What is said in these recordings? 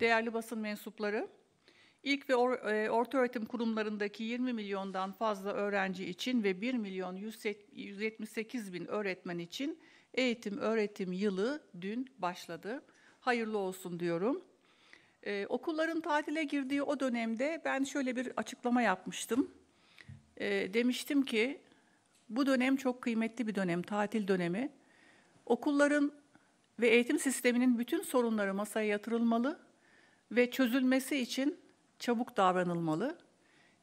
değerli basın mensupları, ilk ve or, e, orta öğretim kurumlarındaki 20 milyondan fazla öğrenci için ve 1 milyon 178 bin öğretmen için eğitim öğretim yılı dün başladı. Hayırlı olsun diyorum. Ee, okulların tatile girdiği o dönemde ben şöyle bir açıklama yapmıştım. Ee, demiştim ki bu dönem çok kıymetli bir dönem, tatil dönemi. Okulların ve eğitim sisteminin bütün sorunları masaya yatırılmalı ve çözülmesi için çabuk davranılmalı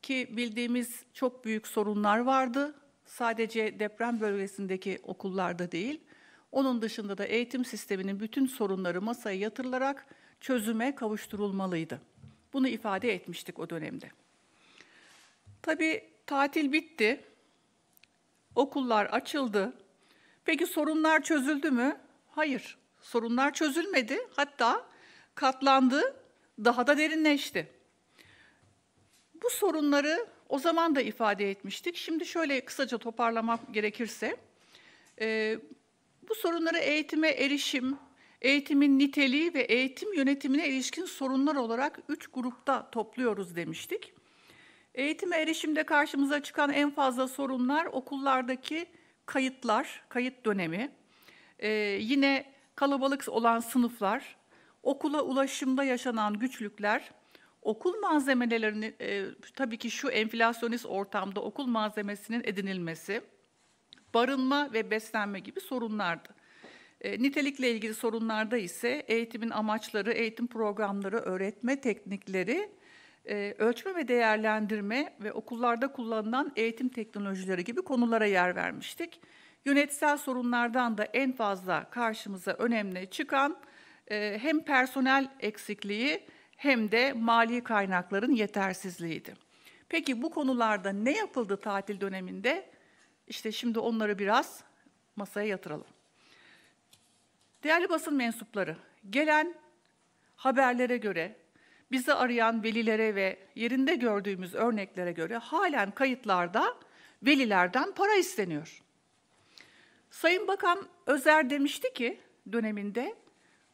ki bildiğimiz çok büyük sorunlar vardı. Sadece deprem bölgesindeki okullarda değil, onun dışında da eğitim sisteminin bütün sorunları masaya yatırılarak çözüme kavuşturulmalıydı. Bunu ifade etmiştik o dönemde. Tabii tatil bitti. Okullar açıldı. Peki sorunlar çözüldü mü? Hayır. Sorunlar çözülmedi. Hatta katlandı daha da derinleşti. Bu sorunları o zaman da ifade etmiştik. Şimdi şöyle kısaca toparlamak gerekirse, e, bu sorunları eğitime erişim, eğitimin niteliği ve eğitim yönetimine ilişkin sorunlar olarak üç grupta topluyoruz demiştik. Eğitime erişimde karşımıza çıkan en fazla sorunlar okullardaki kayıtlar, kayıt dönemi, e, yine kalabalık olan sınıflar, okula ulaşımda yaşanan güçlükler, okul malzemelerinin e, tabii ki şu enflasyonist ortamda okul malzemesinin edinilmesi, barınma ve beslenme gibi sorunlardı. E, nitelikle ilgili sorunlarda ise eğitimin amaçları, eğitim programları, öğretme teknikleri, e, ölçme ve değerlendirme ve okullarda kullanılan eğitim teknolojileri gibi konulara yer vermiştik. Yönetsel sorunlardan da en fazla karşımıza önemli çıkan e, hem personel eksikliği hem de mali kaynakların yetersizliğiydi. Peki bu konularda ne yapıldı tatil döneminde? İşte şimdi onları biraz masaya yatıralım. Değerli basın mensupları, gelen haberlere göre, bizi arayan velilere ve yerinde gördüğümüz örneklere göre halen kayıtlarda velilerden para isteniyor. Sayın Bakan Özer demişti ki döneminde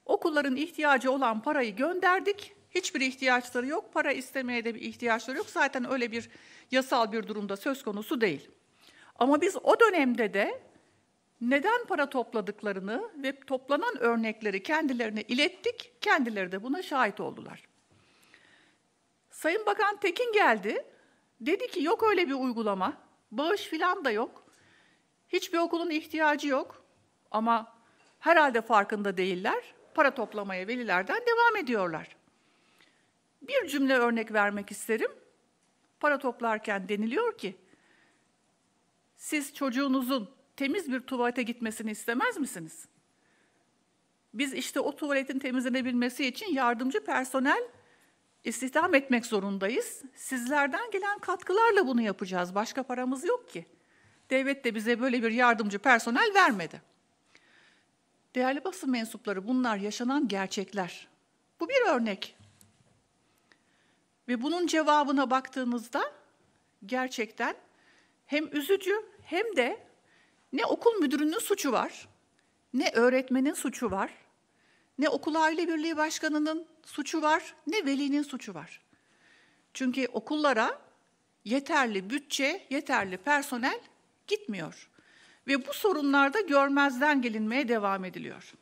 Okulların ihtiyacı olan parayı gönderdik. Hiçbir ihtiyaçları yok. Para istemeye de bir ihtiyaçları yok. Zaten öyle bir yasal bir durumda söz konusu değil. Ama biz o dönemde de neden para topladıklarını ve toplanan örnekleri kendilerine ilettik. Kendileri de buna şahit oldular. Sayın Bakan Tekin geldi. Dedi ki yok öyle bir uygulama. Bağış filan da yok. Hiçbir okulun ihtiyacı yok. Ama herhalde farkında değiller para toplamaya velilerden devam ediyorlar. Bir cümle örnek vermek isterim. Para toplarken deniliyor ki, siz çocuğunuzun temiz bir tuvalete gitmesini istemez misiniz? Biz işte o tuvaletin temizlenebilmesi için yardımcı personel istihdam etmek zorundayız. Sizlerden gelen katkılarla bunu yapacağız. Başka paramız yok ki. Devlet de bize böyle bir yardımcı personel vermedi.'' Değerli basın mensupları bunlar yaşanan gerçekler. Bu bir örnek. Ve bunun cevabına baktığınızda gerçekten hem üzücü hem de ne okul müdürünün suçu var, ne öğretmenin suçu var, ne okul aile birliği başkanının suçu var, ne velinin suçu var. Çünkü okullara yeterli bütçe, yeterli personel gitmiyor ve bu sorunlarda görmezden gelinmeye devam ediliyor.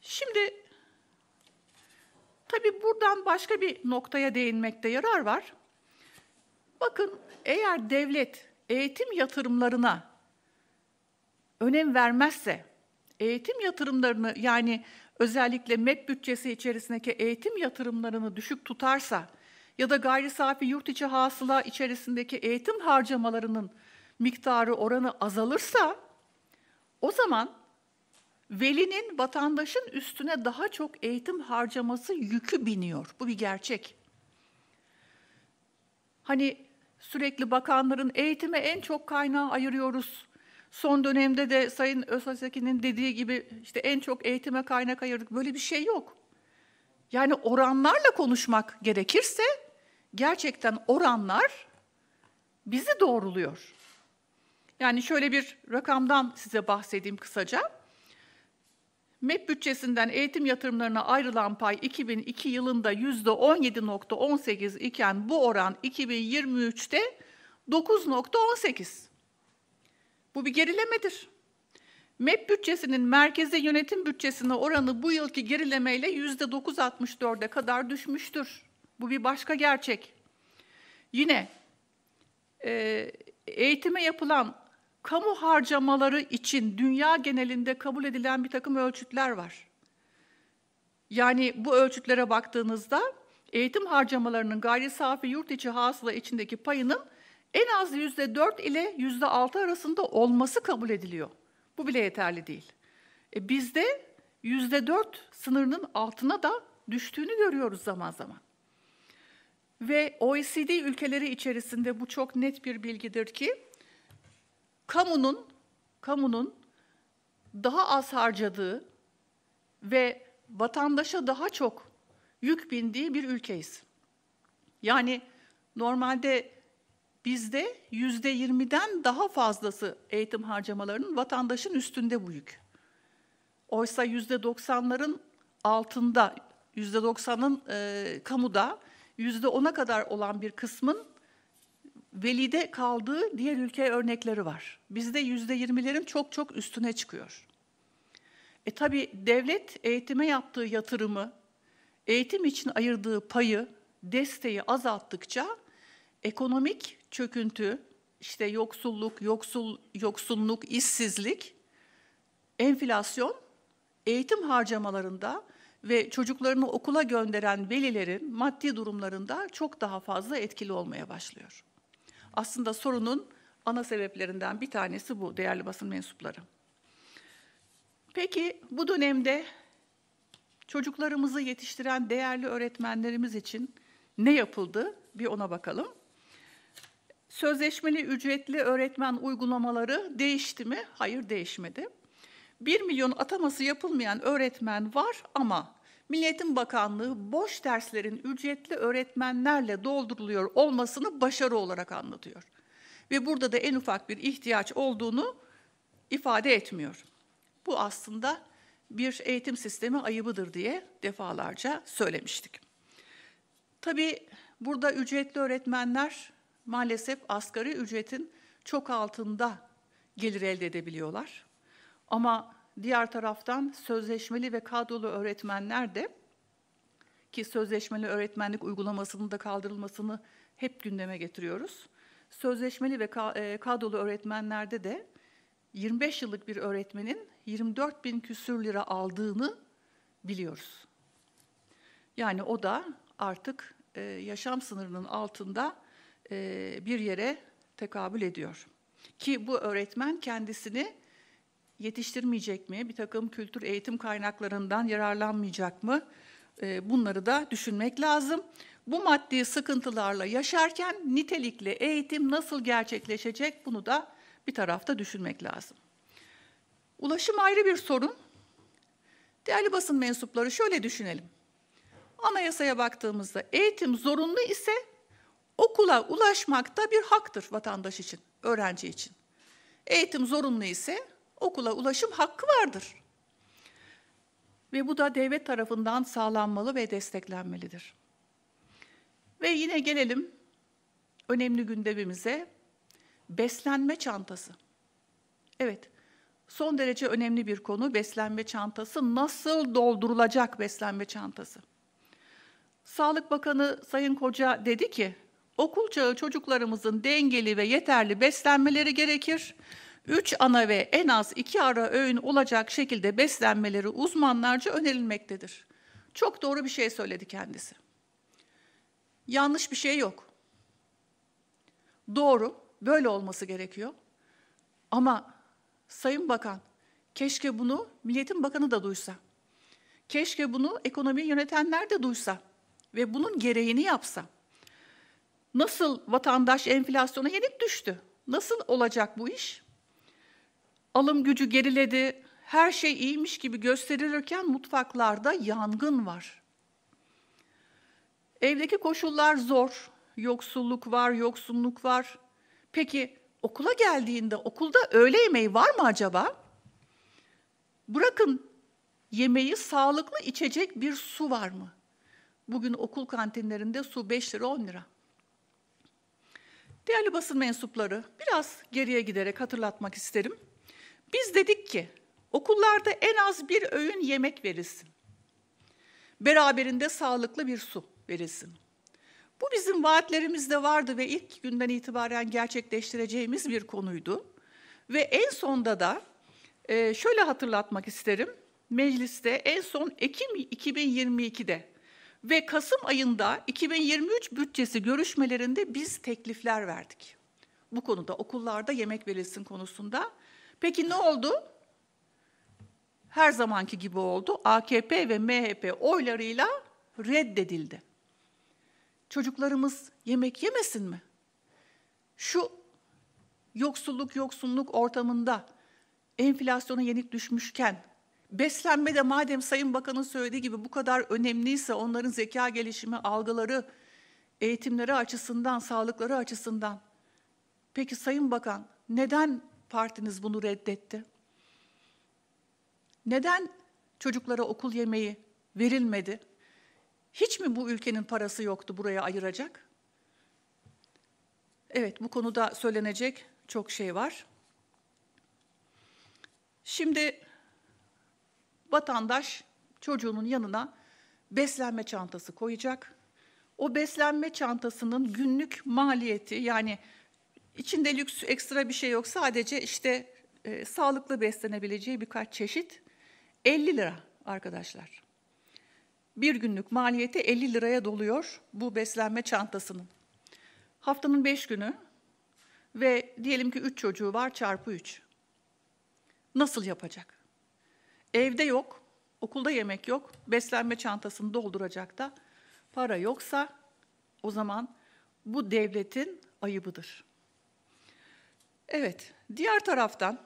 Şimdi tabii buradan başka bir noktaya değinmekte yarar var. Bakın eğer devlet eğitim yatırımlarına önem vermezse, eğitim yatırımlarını yani özellikle MEP bütçesi içerisindeki eğitim yatırımlarını düşük tutarsa ya da gayri safi yurt içi hasıla içerisindeki eğitim harcamalarının miktarı oranı azalırsa o zaman velinin vatandaşın üstüne daha çok eğitim harcaması yükü biniyor. Bu bir gerçek. Hani sürekli bakanların eğitime en çok kaynağı ayırıyoruz. Son dönemde de Sayın Öztekin'in dediği gibi işte en çok eğitime kaynak ayırdık. Böyle bir şey yok. Yani oranlarla konuşmak gerekirse gerçekten oranlar bizi doğruluyor. Yani şöyle bir rakamdan size bahsedeyim kısaca. MEP bütçesinden eğitim yatırımlarına ayrılan pay 2002 yılında %17.18 iken bu oran 2023'te 9.18. Bu bir gerilemedir. MEP bütçesinin merkeze yönetim bütçesine oranı bu yılki gerilemeyle %9.64'e kadar düşmüştür. Bu bir başka gerçek. Yine e, eğitime yapılan kamu harcamaları için dünya genelinde kabul edilen bir takım ölçütler var. Yani bu ölçütlere baktığınızda eğitim harcamalarının gayri safi yurt içi hasıla içindeki payının en az yüzde %4 ile yüzde %6 arasında olması kabul ediliyor. Bu bile yeterli değil. E bizde %4 sınırının altına da düştüğünü görüyoruz zaman zaman. Ve OECD ülkeleri içerisinde bu çok net bir bilgidir ki kamunun kamunun daha az harcadığı ve vatandaşa daha çok yük bindiği bir ülkeyiz. Yani normalde bizde yüzde yirmiden daha fazlası eğitim harcamalarının vatandaşın üstünde bu yük. Oysa yüzde doksanların altında, yüzde doksanın e, kamuda, yüzde ona kadar olan bir kısmın velide kaldığı diğer ülke örnekleri var. Bizde yüzde yirmilerin çok çok üstüne çıkıyor. E tabi devlet eğitime yaptığı yatırımı, eğitim için ayırdığı payı, desteği azalttıkça ekonomik çöküntü, işte yoksulluk, yoksul, yoksunluk, işsizlik, enflasyon eğitim harcamalarında ve çocuklarını okula gönderen velilerin maddi durumlarında çok daha fazla etkili olmaya başlıyor. Aslında sorunun ana sebeplerinden bir tanesi bu değerli basın mensupları. Peki bu dönemde çocuklarımızı yetiştiren değerli öğretmenlerimiz için ne yapıldı? Bir ona bakalım. Sözleşmeli ücretli öğretmen uygulamaları değişti mi? Hayır değişmedi. 1 milyon ataması yapılmayan öğretmen var ama Milliyetin Bakanlığı boş derslerin ücretli öğretmenlerle dolduruluyor olmasını başarı olarak anlatıyor. Ve burada da en ufak bir ihtiyaç olduğunu ifade etmiyor. Bu aslında bir eğitim sistemi ayıbıdır diye defalarca söylemiştik. Tabii burada ücretli öğretmenler maalesef asgari ücretin çok altında gelir elde edebiliyorlar. Ama diğer taraftan sözleşmeli ve kadrolu öğretmenler de ki sözleşmeli öğretmenlik uygulamasının da kaldırılmasını hep gündeme getiriyoruz. Sözleşmeli ve e, kadrolu öğretmenlerde de 25 yıllık bir öğretmenin 24 bin küsür lira aldığını biliyoruz. Yani o da artık e, yaşam sınırının altında e, bir yere tekabül ediyor. Ki bu öğretmen kendisini yetiştirmeyecek mi? Bir takım kültür eğitim kaynaklarından yararlanmayacak mı? Ee, bunları da düşünmek lazım. Bu maddi sıkıntılarla yaşarken nitelikli eğitim nasıl gerçekleşecek bunu da bir tarafta düşünmek lazım. Ulaşım ayrı bir sorun. Değerli basın mensupları şöyle düşünelim. Anayasaya baktığımızda eğitim zorunlu ise okula ulaşmak da bir haktır vatandaş için, öğrenci için. Eğitim zorunlu ise okula ulaşım hakkı vardır. Ve bu da devlet tarafından sağlanmalı ve desteklenmelidir. Ve yine gelelim önemli gündemimize. Beslenme çantası. Evet, son derece önemli bir konu beslenme çantası. Nasıl doldurulacak beslenme çantası? Sağlık Bakanı Sayın Koca dedi ki, okul çağı çocuklarımızın dengeli ve yeterli beslenmeleri gerekir. 3 ana ve en az 2 ara öğün olacak şekilde beslenmeleri uzmanlarca önerilmektedir. Çok doğru bir şey söyledi kendisi. Yanlış bir şey yok. Doğru, böyle olması gerekiyor. Ama Sayın Bakan, keşke bunu Milliyetin Bakanı da duysa. Keşke bunu ekonomiyi yönetenler de duysa ve bunun gereğini yapsa. Nasıl vatandaş enflasyona yenik düştü? Nasıl olacak bu iş? alım gücü geriledi, her şey iyiymiş gibi gösterilirken mutfaklarda yangın var. Evdeki koşullar zor, yoksulluk var, yoksunluk var. Peki okula geldiğinde okulda öğle yemeği var mı acaba? Bırakın yemeği sağlıklı içecek bir su var mı? Bugün okul kantinlerinde su 5 lira 10 lira. Değerli basın mensupları biraz geriye giderek hatırlatmak isterim. Biz dedik ki okullarda en az bir öğün yemek verilsin. Beraberinde sağlıklı bir su verilsin. Bu bizim vaatlerimizde vardı ve ilk günden itibaren gerçekleştireceğimiz bir konuydu. Ve en sonda da e, şöyle hatırlatmak isterim. Mecliste en son Ekim 2022'de ve Kasım ayında 2023 bütçesi görüşmelerinde biz teklifler verdik. Bu konuda okullarda yemek verilsin konusunda Peki ne oldu? Her zamanki gibi oldu. AKP ve MHP oylarıyla reddedildi. Çocuklarımız yemek yemesin mi? Şu yoksulluk yoksunluk ortamında enflasyona yenik düşmüşken beslenme de madem Sayın Bakan'ın söylediği gibi bu kadar önemliyse onların zeka gelişimi, algıları, eğitimleri açısından, sağlıkları açısından. Peki Sayın Bakan neden partiniz bunu reddetti? Neden çocuklara okul yemeği verilmedi? Hiç mi bu ülkenin parası yoktu buraya ayıracak? Evet, bu konuda söylenecek çok şey var. Şimdi vatandaş çocuğunun yanına beslenme çantası koyacak. O beslenme çantasının günlük maliyeti yani İçinde lüks ekstra bir şey yok. Sadece işte e, sağlıklı beslenebileceği birkaç çeşit 50 lira arkadaşlar. Bir günlük maliyeti 50 liraya doluyor bu beslenme çantasının. Haftanın 5 günü ve diyelim ki 3 çocuğu var çarpı 3. Nasıl yapacak? Evde yok, okulda yemek yok, beslenme çantasını dolduracak da para yoksa o zaman bu devletin ayıbıdır.'' Evet, diğer taraftan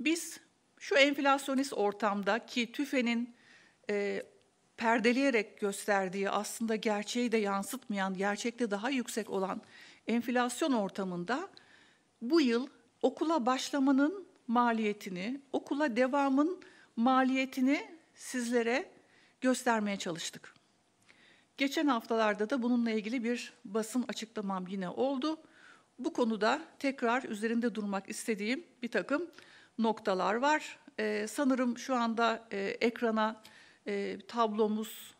biz şu enflasyonist ortamda ki tüfenin e, perdeleyerek gösterdiği aslında gerçeği de yansıtmayan, gerçekte daha yüksek olan enflasyon ortamında bu yıl okula başlamanın maliyetini, okula devamın maliyetini sizlere göstermeye çalıştık. Geçen haftalarda da bununla ilgili bir basın açıklamam yine oldu bu konuda tekrar üzerinde durmak istediğim bir takım noktalar var. Ee, sanırım şu anda e, ekrana e, tablomuz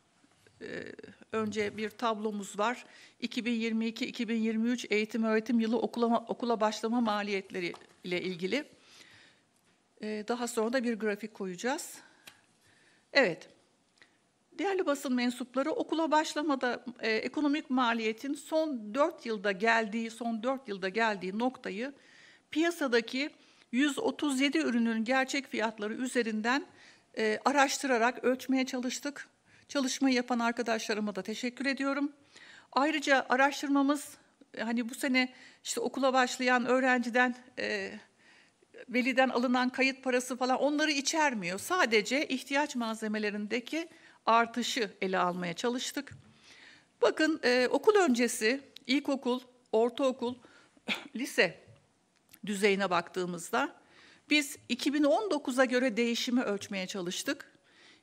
e, önce bir tablomuz var. 2022-2023 eğitim öğretim yılı okula, okula başlama maliyetleri ile ilgili. Ee, daha sonra da bir grafik koyacağız. Evet. Değerli basın mensupları okula başlamada e, ekonomik maliyetin son 4 yılda geldiği, son 4 yılda geldiği noktayı piyasadaki 137 ürünün gerçek fiyatları üzerinden e, araştırarak ölçmeye çalıştık. Çalışmayı yapan arkadaşlarıma da teşekkür ediyorum. Ayrıca araştırmamız e, hani bu sene işte okula başlayan öğrenciden e, veliden alınan kayıt parası falan onları içermiyor. Sadece ihtiyaç malzemelerindeki artışı ele almaya çalıştık. Bakın e, okul öncesi, ilkokul, ortaokul, lise düzeyine baktığımızda biz 2019'a göre değişimi ölçmeye çalıştık.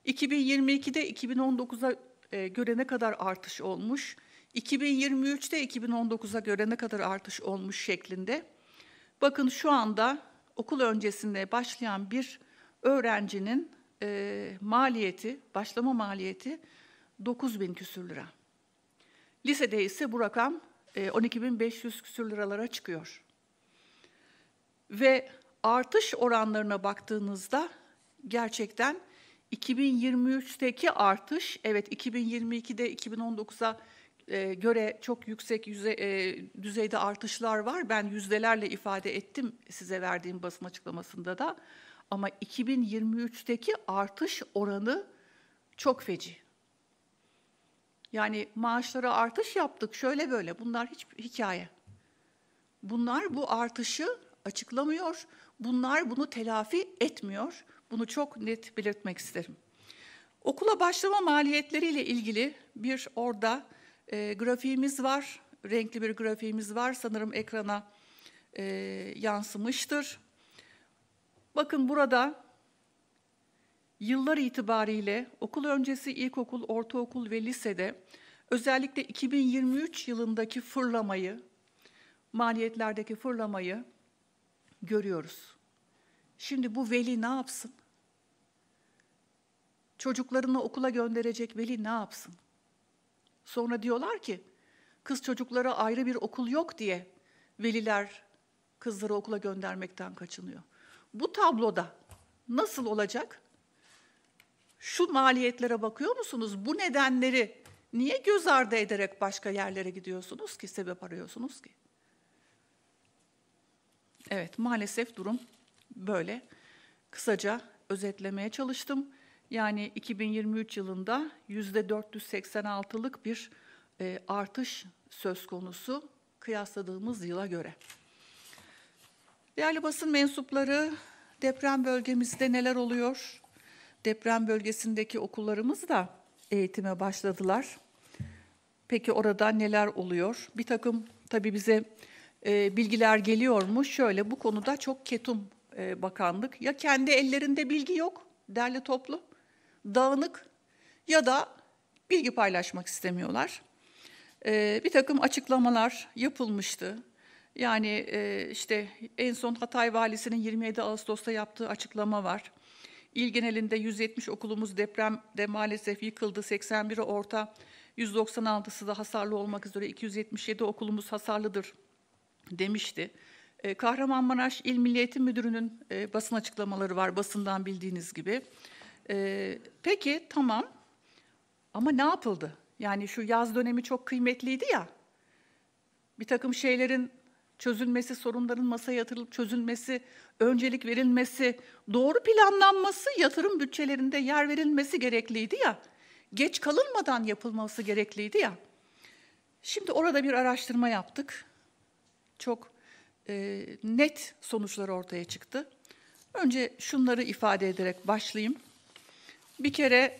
2022'de 2019'a e, göre ne kadar artış olmuş, 2023'te 2019'a göre ne kadar artış olmuş şeklinde. Bakın şu anda okul öncesinde başlayan bir öğrencinin e, maliyeti, başlama maliyeti 9 bin küsür lira. Lisede ise bu rakam e, 500 küsür liralara çıkıyor. Ve artış oranlarına baktığınızda gerçekten 2023'teki artış, evet 2022'de 2019'a e, göre çok yüksek yüze, e, düzeyde artışlar var. Ben yüzdelerle ifade ettim size verdiğim basın açıklamasında da. Ama 2023'teki artış oranı çok feci. Yani maaşlara artış yaptık şöyle böyle bunlar hiç hikaye. Bunlar bu artışı açıklamıyor. Bunlar bunu telafi etmiyor. Bunu çok net belirtmek isterim. Okula başlama maliyetleriyle ilgili bir orada e, grafiğimiz var. Renkli bir grafiğimiz var. Sanırım ekrana e, yansımıştır. Bakın burada yıllar itibariyle okul öncesi ilkokul, ortaokul ve lisede özellikle 2023 yılındaki fırlamayı, maliyetlerdeki fırlamayı görüyoruz. Şimdi bu veli ne yapsın? Çocuklarını okula gönderecek veli ne yapsın? Sonra diyorlar ki kız çocuklara ayrı bir okul yok diye veliler kızları okula göndermekten kaçınıyor. Bu tabloda nasıl olacak? Şu maliyetlere bakıyor musunuz? Bu nedenleri niye göz ardı ederek başka yerlere gidiyorsunuz ki, sebep arıyorsunuz ki? Evet, maalesef durum böyle. Kısaca özetlemeye çalıştım. Yani 2023 yılında yüzde %486'lık bir e, artış söz konusu kıyasladığımız yıla göre. Değerli basın mensupları, deprem bölgemizde neler oluyor? Deprem bölgesindeki okullarımız da eğitime başladılar. Peki orada neler oluyor? Bir takım tabii bize e, bilgiler geliyormuş. Şöyle bu konuda çok ketum e, bakanlık. Ya kendi ellerinde bilgi yok, derli toplu, dağınık ya da bilgi paylaşmak istemiyorlar. E, bir takım açıklamalar yapılmıştı. Yani e, işte en son Hatay Valisi'nin 27 Ağustos'ta yaptığı açıklama var. İl genelinde 170 okulumuz depremde maalesef yıkıldı. 81'i orta, 196'sı da hasarlı olmak üzere 277 okulumuz hasarlıdır demişti. E, Kahramanmaraş İl Milli Müdürü'nün e, basın açıklamaları var basından bildiğiniz gibi. E, peki tamam ama ne yapıldı? Yani şu yaz dönemi çok kıymetliydi ya. Bir takım şeylerin çözülmesi, sorunların masaya yatırılıp çözülmesi, öncelik verilmesi, doğru planlanması, yatırım bütçelerinde yer verilmesi gerekliydi ya. Geç kalınmadan yapılması gerekliydi ya. Şimdi orada bir araştırma yaptık. Çok e, net sonuçlar ortaya çıktı. Önce şunları ifade ederek başlayayım. Bir kere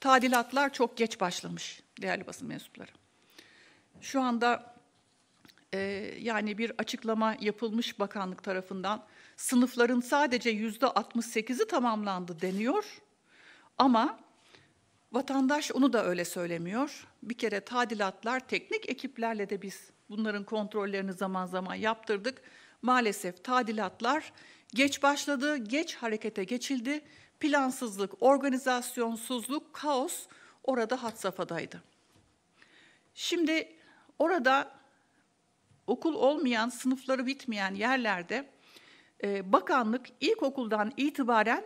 tadilatlar çok geç başlamış değerli basın mensupları. Şu anda e, yani bir açıklama yapılmış bakanlık tarafından sınıfların sadece yüzde 68'i tamamlandı deniyor. Ama vatandaş onu da öyle söylemiyor. Bir kere tadilatlar teknik ekiplerle de biz bunların kontrollerini zaman zaman yaptırdık. Maalesef tadilatlar geç başladı, geç harekete geçildi. Plansızlık, organizasyonsuzluk, kaos orada had safhadaydı. Şimdi orada okul olmayan, sınıfları bitmeyen yerlerde e, bakanlık ilkokuldan itibaren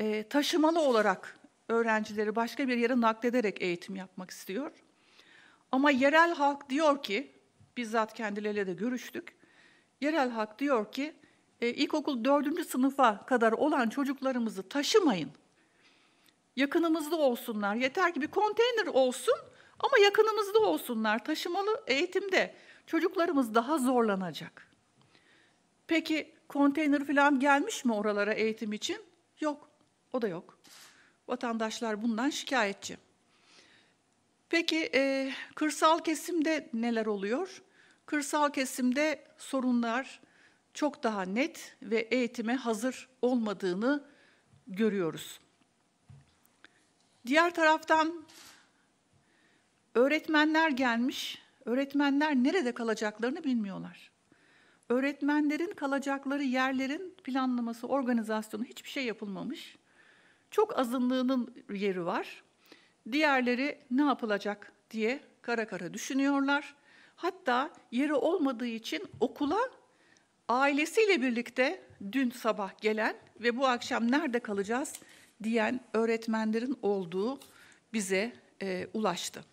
e, taşımalı olarak öğrencileri başka bir yere naklederek eğitim yapmak istiyor. Ama yerel halk diyor ki, bizzat kendileriyle de görüştük, yerel halk diyor ki e, ilkokul dördüncü sınıfa kadar olan çocuklarımızı taşımayın. Yakınımızda olsunlar, yeter ki bir konteyner olsun ama yakınımızda olsunlar, taşımalı eğitimde çocuklarımız daha zorlanacak. Peki konteyner falan gelmiş mi oralara eğitim için? Yok, o da yok. Vatandaşlar bundan şikayetçi. Peki e, kırsal kesimde neler oluyor? Kırsal kesimde sorunlar çok daha net ve eğitime hazır olmadığını görüyoruz. Diğer taraftan öğretmenler gelmiş Öğretmenler nerede kalacaklarını bilmiyorlar. Öğretmenlerin kalacakları yerlerin planlaması, organizasyonu hiçbir şey yapılmamış. Çok azınlığının yeri var. Diğerleri ne yapılacak diye kara kara düşünüyorlar. Hatta yeri olmadığı için okula ailesiyle birlikte dün sabah gelen ve bu akşam nerede kalacağız diyen öğretmenlerin olduğu bize e, ulaştı.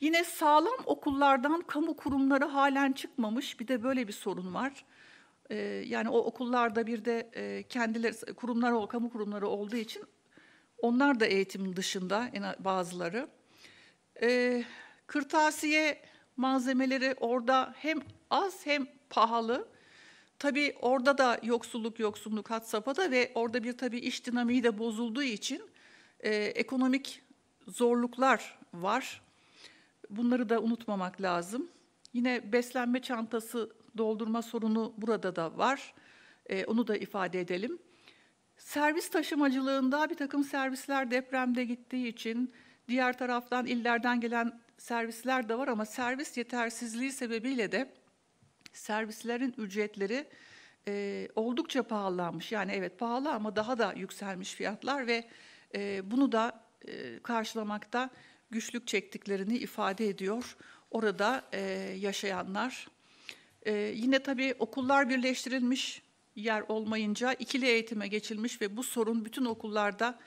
Yine sağlam okullardan kamu kurumları halen çıkmamış. Bir de böyle bir sorun var. Ee, yani o okullarda bir de e, kendileri kurumlar o kamu kurumları olduğu için onlar da eğitim dışında en bazıları. Ee, kırtasiye malzemeleri orada hem az hem pahalı. Tabii orada da yoksulluk yoksulluk had safhada ve orada bir tabii iş dinamiği de bozulduğu için e, ekonomik zorluklar var. Bunları da unutmamak lazım. Yine beslenme çantası doldurma sorunu burada da var. E, onu da ifade edelim. Servis taşımacılığında bir takım servisler depremde gittiği için diğer taraftan illerden gelen servisler de var ama servis yetersizliği sebebiyle de servislerin ücretleri e, oldukça pahalanmış. Yani evet pahalı ama daha da yükselmiş fiyatlar ve e, bunu da e, karşılamakta güçlük çektiklerini ifade ediyor orada e, yaşayanlar. E, yine tabii okullar birleştirilmiş yer olmayınca ikili eğitime geçilmiş ve bu sorun bütün okullarda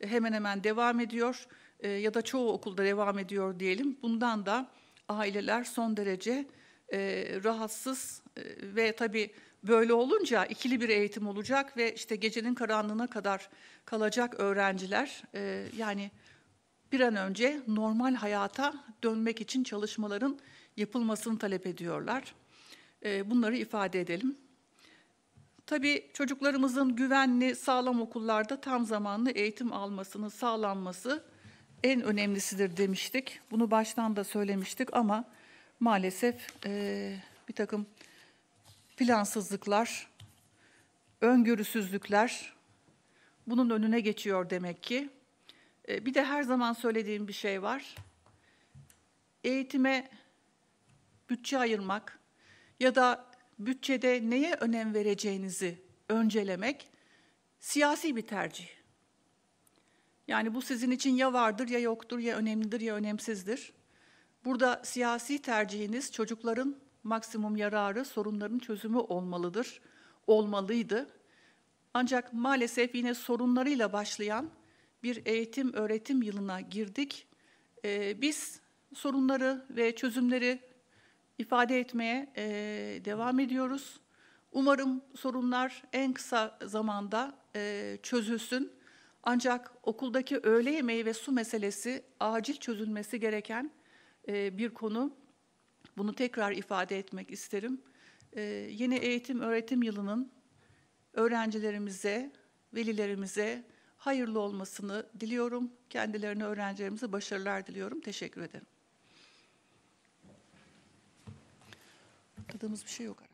e, hemen hemen devam ediyor e, ya da çoğu okulda devam ediyor diyelim. Bundan da aileler son derece e, rahatsız e, ve tabii böyle olunca ikili bir eğitim olacak ve işte gecenin karanlığına kadar kalacak öğrenciler e, yani bir an önce normal hayata dönmek için çalışmaların yapılmasını talep ediyorlar. Ee, bunları ifade edelim. Tabii çocuklarımızın güvenli, sağlam okullarda tam zamanlı eğitim almasının sağlanması en önemlisidir demiştik. Bunu baştan da söylemiştik ama maalesef e, bir takım plansızlıklar, öngörüsüzlükler bunun önüne geçiyor demek ki. E, bir de her zaman söylediğim bir şey var. Eğitime bütçe ayırmak ya da bütçede neye önem vereceğinizi öncelemek siyasi bir tercih. Yani bu sizin için ya vardır ya yoktur ya önemlidir ya önemsizdir. Burada siyasi tercihiniz çocukların maksimum yararı, sorunların çözümü olmalıdır, olmalıydı. Ancak maalesef yine sorunlarıyla başlayan bir eğitim öğretim yılına girdik. E, biz sorunları ve çözümleri ifade etmeye e, devam ediyoruz. Umarım sorunlar en kısa zamanda e, çözülsün. Ancak okuldaki öğle yemeği ve su meselesi acil çözülmesi gereken e, bir konu. Bunu tekrar ifade etmek isterim. E, yeni eğitim öğretim yılının öğrencilerimize, velilerimize, hayırlı olmasını diliyorum. Kendilerine öğrencilerimize başarılar diliyorum. Teşekkür ederim. Tadığımız bir şey yok.